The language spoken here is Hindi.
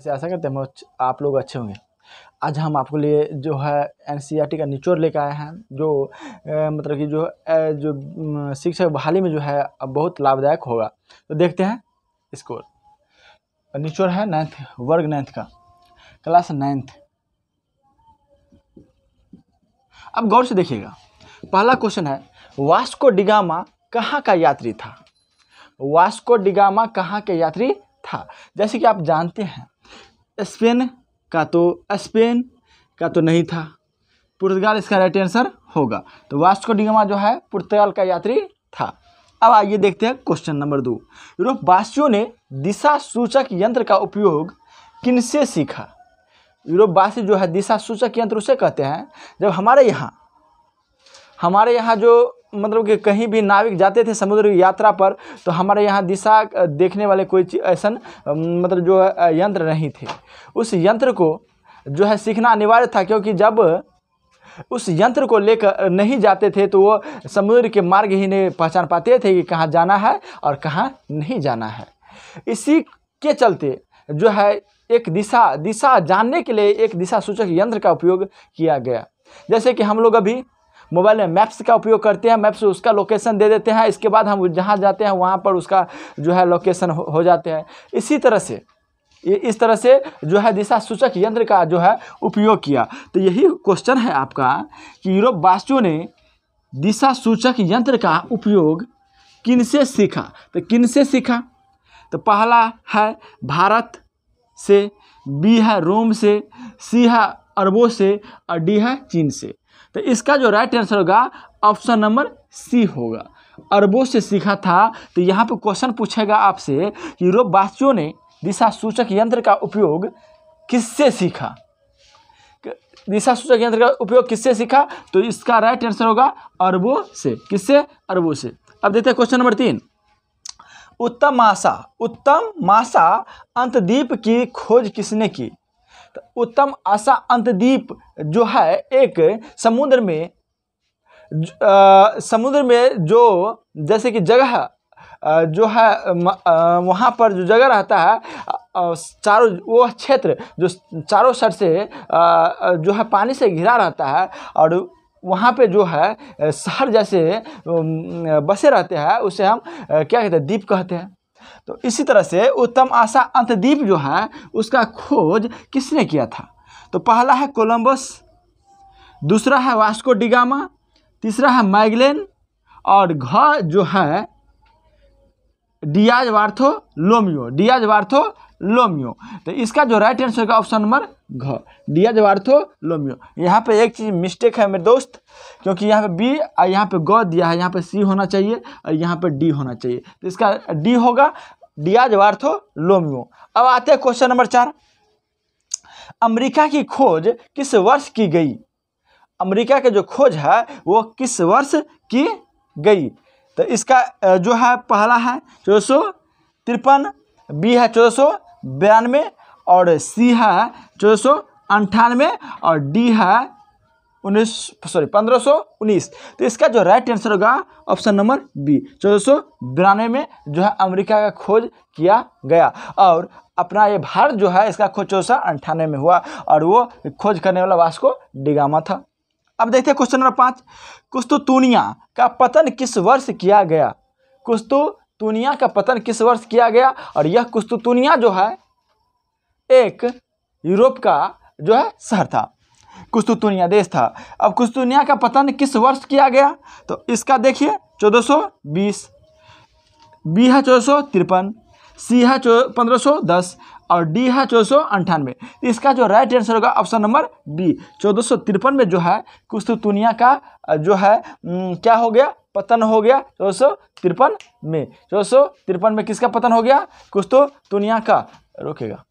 ऐसे आशा करते हैं आप लोग अच्छे होंगे आज हम आपके लिए जो है एन e का निचोड़ लेकर आए हैं जो ए, मतलब कि जो ए, जो शिक्षक बहाली में जो है बहुत लाभदायक होगा तो देखते हैं स्कोर निचोड़ है नाइन्थ वर्ग नाइन्थ का क्लास नाइन्थ अब गौर से देखिएगा पहला क्वेश्चन है वास्को डिगामा कहाँ का यात्री था वास्को डिगामा कहाँ के यात्री था जैसे कि आप जानते हैं स्पेन का तो स्पेन का तो नहीं था पुर्तगाल इसका राइट आंसर होगा तो वास्को डिगमा जो है पुर्तगाल का यात्री था अब आइए देखते हैं क्वेश्चन नंबर दो यूरोपवासियों ने दिशा सूचक यंत्र का उपयोग किनसे सीखा यूरोपवासी जो है दिशा सूचक यंत्र उसे कहते हैं जब हमारे यहाँ हमारे यहाँ जो मतलब कि कहीं भी नाविक जाते थे समुद्र की यात्रा पर तो हमारे यहाँ दिशा देखने वाले कोई ऐसा मतलब जो यंत्र नहीं थे उस यंत्र को जो है सीखना अनिवार्य था क्योंकि जब उस यंत्र को लेकर नहीं जाते थे तो वो समुद्र के मार्ग ही नहीं पहचान पाते थे कि कहाँ जाना है और कहाँ नहीं जाना है इसी के चलते जो है एक दिशा दिशा जानने के लिए एक दिशा सूचक यंत्र का उपयोग किया गया जैसे कि हम लोग अभी मोबाइल में मैप्स का उपयोग करते हैं मैप्स उसका लोकेशन दे देते हैं इसके बाद हम जहाँ जाते हैं वहाँ पर उसका जो है लोकेशन हो, जाते हैं इसी तरह से इस तरह से जो है दिशा सूचक यंत्र का जो है उपयोग किया तो यही क्वेश्चन है आपका कि यूरोप वासियों ने दिशा सूचक यंत्र का उपयोग किन से सीखा तो किन से सीखा तो पहला है भारत से बी है रोम से सी है अरबों से और डी है चीन से तो इसका जो राइट आंसर होगा ऑप्शन नंबर सी होगा अरबों से सीखा था तो यहाँ पर क्वेश्चन पूछेगा आपसे यूरोपवासियों ने दिशा सूचक यंत्र का उपयोग किससे सीखा दिशा सूचक यंत्र का उपयोग किससे सीखा तो इसका राइट आंसर होगा अरबों से किससे अरबों से अब देखते हैं क्वेश्चन नंबर तीन उत्तम आशा उत्तम मासा अंतद्वीप की खोज किसने की उत्तम आशा अंतदीप जो है एक समुद्र में आ, समुद्र में जो जैसे कि जगह जो है वहाँ पर जो जगह रहता है चारों वो क्षेत्र जो चारों सर से जो है पानी से घिरा रहता है और वहाँ पे जो है शहर जैसे बसे रहते हैं उसे हम क्या कहते हैं द्वीप कहते हैं तो इसी तरह से उत्तम आशा अंतदीप जो है उसका खोज किसने किया था तो पहला है कोलंबस दूसरा है वास्को डिगामा तीसरा है मैगलेन और घ जो है डियाज वार्थो लोमियो डियाज वार्थो लोमियो तो इसका जो राइट आंसर होगा ऑप्शन नंबर घ डिया जवार्थो लोमियो यहाँ पे एक चीज़ मिस्टेक है मेरे दोस्त क्योंकि यहाँ पे बी और यहाँ पे ग दिया है यहाँ पे सी होना चाहिए और यहाँ पे डी होना चाहिए तो इसका डी होगा डिया जवार्थो लोमियो अब आते हैं क्वेश्चन नंबर चार अमरीका की खोज किस वर्ष की गई अमरीका की जो खोज है वो किस वर्ष की गई तो इसका जो है पहला है चौदह सौ तिरपन बी है चौदह सौ बयानवे और सी है चौदह सौ अंठानवे और डी है उन्नीस सॉरी पंद्रह सौ उन्नीस तो इसका जो राइट आंसर होगा ऑप्शन नंबर बी चौदह सौ बिरानवे में जो है अमेरिका का खोज किया गया और अपना ये भारत जो है इसका खोज चौदह सौ अंठानवे में हुआ और वो खोज करने वाला वास्को डिगामा था अब देखते हैं क्वेश्चन नंबर पाँच कुस्तुतूनिया का पतन किस वर्ष किया गया कुस्तु तुनिया का पतन किस वर्ष किया गया और यह कुस्तुतुनिया जो है एक यूरोप का जो है शहर था कुस्तुतुनिया देश था अब कुस्तुनिया का पतन किस वर्ष किया गया तो इसका देखिए चौदह सौ बीस बी है चौदह सौ तिरपन सी है चौ पंद्रह सौ दस और डी है चौदह सौ अंठानवे इसका जो राइट आंसर होगा ऑप्शन नंबर बी चौदह सौ तिरपन में जो है कुस्तुतुनिया का जो है क्या हो गया पतन हो गया चौदह सौ तिरपन में चौदह सौ तिरपन में किसका पतन हो गया कुछ तो दुनिया का रोकेगा